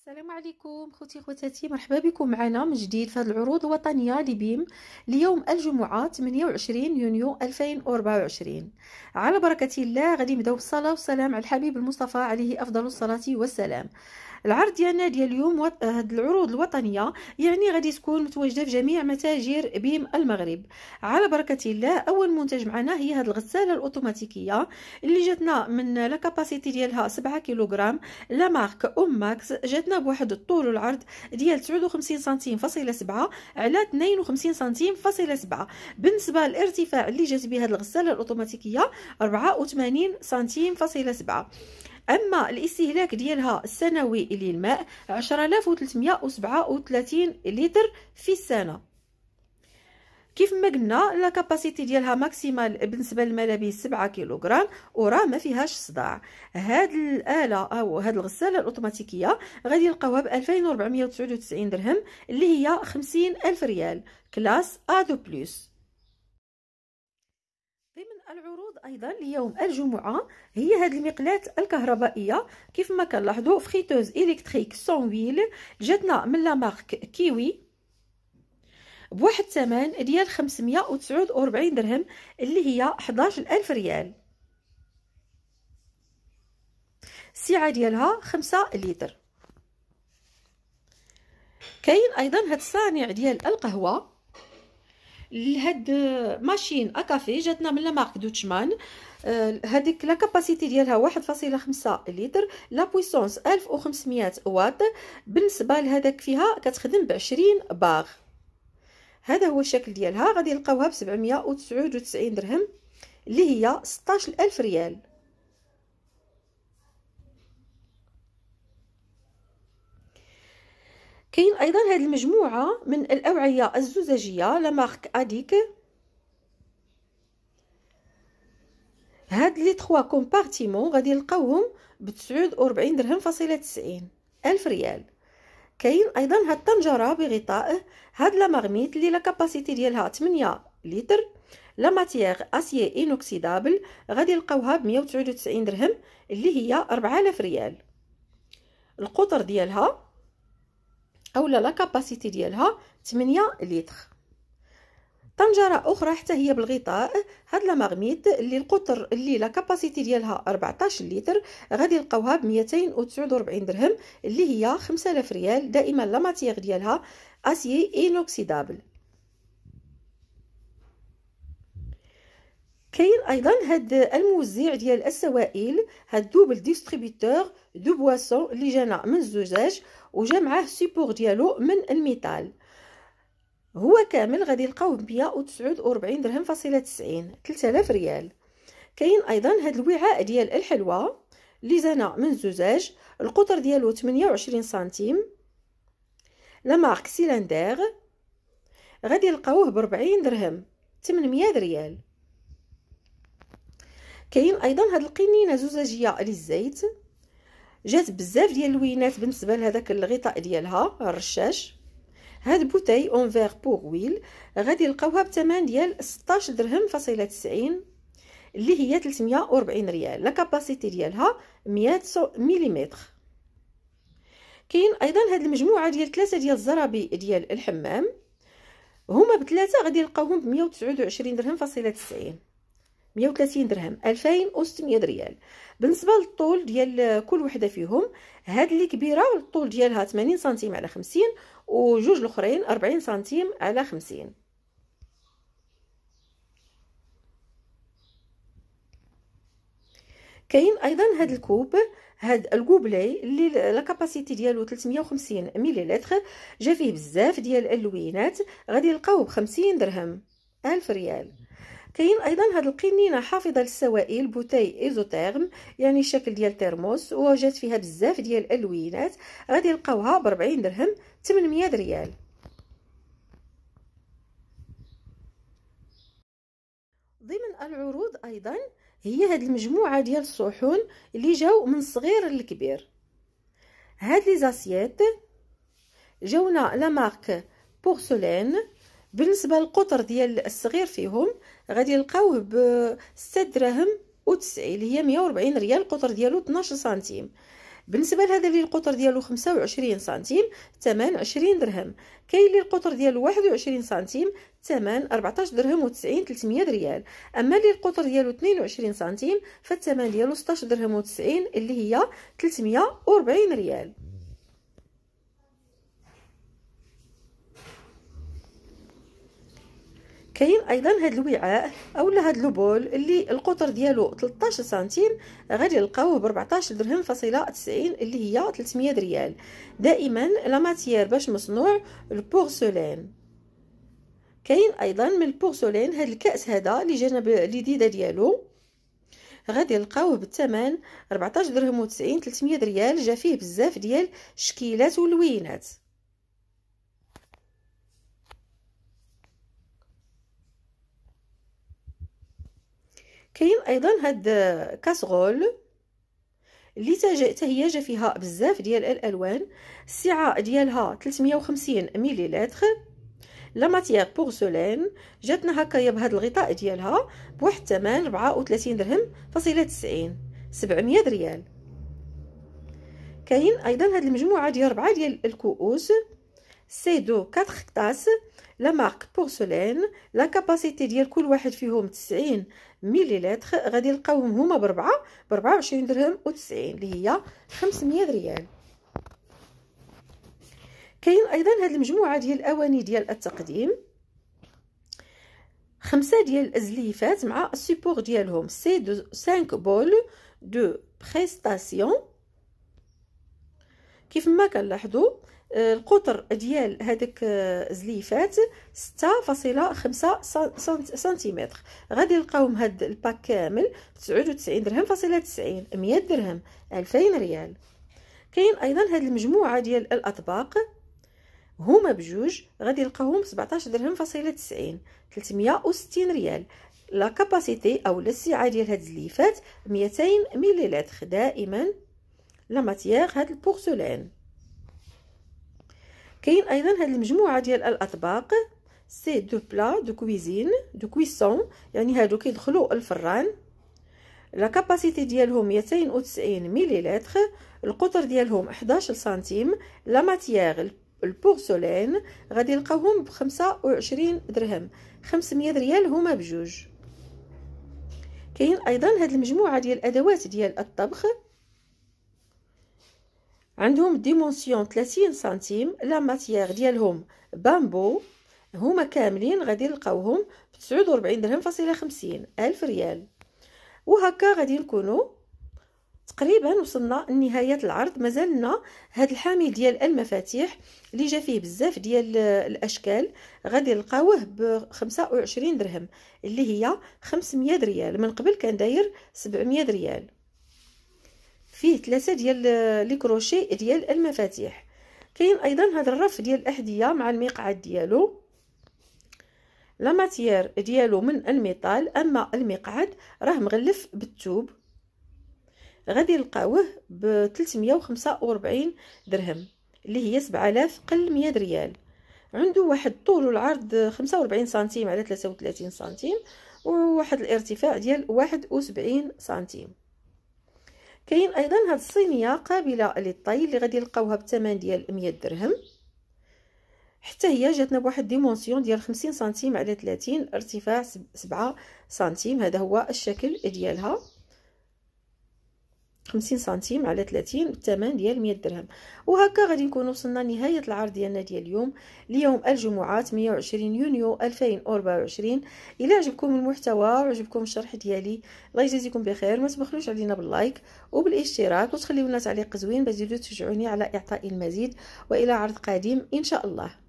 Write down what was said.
السلام عليكم خوتي خوتاتي مرحبا بكم معنا من جديد في هذه العروض الوطنيه لبيم ليوم الجمعه 28 يونيو 2024 على بركه الله غادي نبداو بالصلاه والسلام على الحبيب المصطفى عليه افضل الصلاه والسلام العرض ديالنا ديال اليوم آه، هاد العروض الوطنيه يعني غادي تكون متواجده في جميع متاجر بيم المغرب على بركه الله اول منتج معنا هي هاد الغساله الاوتوماتيكيه اللي جاتنا من لا كاباسيتي ديالها 7 كيلوغرام لا مارك ام ماكس جاتنا بواحد الطول والعرض ديال 59 سنتيم فاصله 7 على 52 سنتيم فاصله 7 بالنسبه للارتفاع اللي جات به هاد الغساله الاوتوماتيكيه 84 سنتيم فاصله 7 أما الاستهلاك ديالها السنوي للماء 10337 لتر في السنة كيف ما قلنا لا كاباسيتي ديالها ماكسيمال بالنسبه للملابس 7 كيلوغرام وراه ما فيهاش صداع هاد الاله او هاد الغساله الاوتوماتيكيه غادي يلقاوها ب 2499 درهم اللي هي 50000 ريال كلاس ا دو بلس العروض ايضا ليوم الجمعه هي هذه المقلاه الكهربائيه كيف ما كنلاحظوا فريتوز الكتريك ويل جاتنا من لا مارك كيوي بواحد الثمن ديال 549 درهم اللي هي 11000 ريال السعه ديالها 5 لتر كاين ايضا هاد الصانع ديال القهوه لهاد ماشين اكافي جاتنا من آه، لا مارك دوتشمان هذيك لا كاباسيتي ديالها 1.5 لتر لا بويسونس 1500 واط بالنسبه لهذاك فيها كتخدم ب 20 باغ هذا هو الشكل ديالها غادي نلقاوها ب 799 درهم اللي هي 16000 ريال كاين ايضا هذه المجموعه من الاوعيه الزجاجيه لمارك اديك هاد لي 3 كومبارتيمون غادي نلقاوهم ب 49 درهم فاصله 90 الف ريال كاين ايضا هاد الطنجره بغطاء هاد لا مارميت لي لا كاباسيتي ديالها 8 لتر لا ماتيير اسي انوكسيدابل غادي نلقاوها ب 199 درهم اللي هي 4000 ريال القطر ديالها اولا لا كاباسيتي ديالها 8 لتر طنجره اخرى حتى هي بالغطاء هاد لا مغميت اللي القطر اللي لا كاباسيتي ديالها 14 لتر غادي نلقاوها ب 249 درهم اللي هي 5000 ريال دائما لا ماتيغ ديالها اسي انوكسيدابل كاين ايضا هاد الموزع ديال السوائل هاد دوبل ديستريبيتور دو بواسون اللي جانا من الزجاج وجا معاه سيبور ديالو من الميتال هو كامل غادي يلقاوه ب 149 درهم فاصله 90 3000 ريال كاين ايضا هاد الوعاء ديال الحلوى اللي زانا من الزجاج القطر ديالو 28 سنتيم لا مارك سيلندير غادي يلقاوه ب 40 درهم 800 ريال كاين ايضا هاد القنينه زجاجيه للزيت جات بزاف ديال اللوينات بالنسبه لهذاك الغطاء ديالها الرشاش هاد بوتي اون فيغ بوغ ويل غادي نلقاوها بثمن ديال 16 درهم فاصله 90 اللي هي 340 ريال لا كاباسيتي ديالها 100 ملم كاين ايضا هاد المجموعه ديال ثلاثه ديال الزرابي ديال الحمام هما بثلاثه غادي نلقاوهم ب 129 درهم فاصله 90 130 درهم 2600 ريال بالنسبه للطول ديال كل وحده فيهم هاد اللي كبيره الطول ديالها 80 سنتيم على 50 وجوج الاخرين 40 سنتيم على 50 كاين ايضا هاد الكوب هاد الكوبلي اللي لا كاباسيتي ديالو 350 مليلتر جا فيه بزاف ديال الالوينات غادي يلقاوه ب 50 درهم 1000 ريال كاين ايضا هاد القنينه حافظه للسوائل بوتاي ايزوتيرم يعني الشكل ديال ترموس وجات فيها بزاف ديال الالوينات غادي نلقاوها ب 40 درهم 800 ريال ضمن العروض ايضا هي هاد المجموعه ديال الصحون اللي جاو من الصغير للكبير هاد لي زاسييت جاونا لا مارك بورسلين بالنسبه للقطر ديال الصغير فيهم غادي نلقاوه ب 6 دراهم و90 اللي هي 140 ريال القطر ديالو 12 سنتيم بالنسبه لهذا اللي القطر ديالو 25 سنتيم الثمن 20 درهم كاين اللي القطر ديالو 21 سنتيم الثمن 14 درهم و90 300 ريال اما اللي القطر ديالو 22 سنتيم فالثمن ديالو 16 درهم و90 اللي هي 340 ريال كاين ايضا هذا الوعاء اولا هذا البول اللي القطر ديالو 13 سنتيم غادي نلقاوه ب 14 درهم فاصله 90 اللي هي 300 ريال دائما لا ماتيير باش مصنوع البورسلين كاين ايضا من البورسلين هذا الكاس هذا اللي جانا الجديده ديالو غادي نلقاوه بالثمن 14 درهم و90 300 ريال جا فيه بزاف ديال الشكيلات والوينات كاين ايضا هاد كاسغول اللي تاجت هي جا فيها بزاف ديال الالوان السعه ديالها 350 مليلتر لا ماتيير بورسلين جاتنا هكايا بهذا الغطاء ديالها بواحد الثمن 34 درهم فاصله 90 700 ريال كاين ايضا هاد المجموعه ديال ربعه ديال الكؤوس c'est de 4 tasses لا مارك بورسلين لا كاباسيتي ديال كل واحد فيهم 90 مليلتر غادي نلقاوهم هما بربعه ب 24 درهم و90 اللي هي 500 ريال كاين ايضا هذه المجموعه ديال الاواني ديال التقديم خمسه ديال الازليفات مع السيبور ديالهم سي دو 5 بول دو بريستاسيون كيف ما كنلاحظوا آه، القطر ديال هذاك الزليفات آه، 6.5 سنتيمتر غادي نلقاوهم هاد الباك كامل 99 درهم فاصله 90 100 درهم 2000 ريال كاين ايضا هاد المجموعه ديال الاطباق هما بجوج غادي نلقاوهم 17 درهم فاصله 90 360 ريال لا كاباسيتي او السعه ديال هاد الزليفات 200 مليلتر دائما لا ماتيير هاد البورسلان كاين ايضا هاد المجموعه ديال الاطباق سي دو بلا دو كويزين دو كويسون يعني هادو كيدخلوا الفران لا كاباسيتي ديالهم 290 مليلتر القطر ديالهم 11 سنتيم لا ماتيير البورسلين غادي نلقاوهم ب 25 درهم 500 ريال هما بجوج كاين ايضا هاد المجموعه ديال الادوات ديال الطبخ عندهم ديمونسيون 30 سنتيم لا ماتيير ديالهم بامبو هما كاملين غادي نلقاوهم ب 49 درهم فاصله 50 الف ريال وهكا غادي نكونوا تقريبا وصلنا لنهايه العرض مازالنا هذا الحامي ديال المفاتيح اللي جا فيه بزاف ديال الاشكال غادي نلقاوه ب 25 درهم اللي هي 500 ريال من قبل كان داير 700 ريال فيه ثلاثه ديال لي كروشي ديال المفاتيح كاين ايضا هذا الرف ديال الاحذيه مع المقعد ديالو لا ماتيير ديالو من الميطال اما المقعد راه مغلف بالثوب غادي نلقاوه ب 345 درهم اللي هي 7000 قل 100 ريال عنده واحد الطول والعرض 45 سنتيم على 33 سنتيم وواحد الارتفاع ديال 71 سنتيم كاين ايضا هاد الصينيه قابله للطي اللي غادي نلقاوها بثمن ديال 100 درهم حتى هي جاتنا بواحد ديمونسيون ديال 50 سنتيم على 30 ارتفاع 7 سنتيم هذا هو الشكل ديالها خمسين سنتيم على ثلاثين بالثمن ديال مية درهم وهكا غادي نكون وصلنا لنهايه العرض ديالنا ديال اليوم ليوم الجمعه وعشرين يونيو 2024 الى عجبكم المحتوى وعجبكم الشرح ديالي الله يجازيكم بخير ما تبخلوش علينا باللايك وبالاشتراك وتخليو لنا تعليق زوين باش تشجعوني على اعطاء المزيد والى عرض قادم ان شاء الله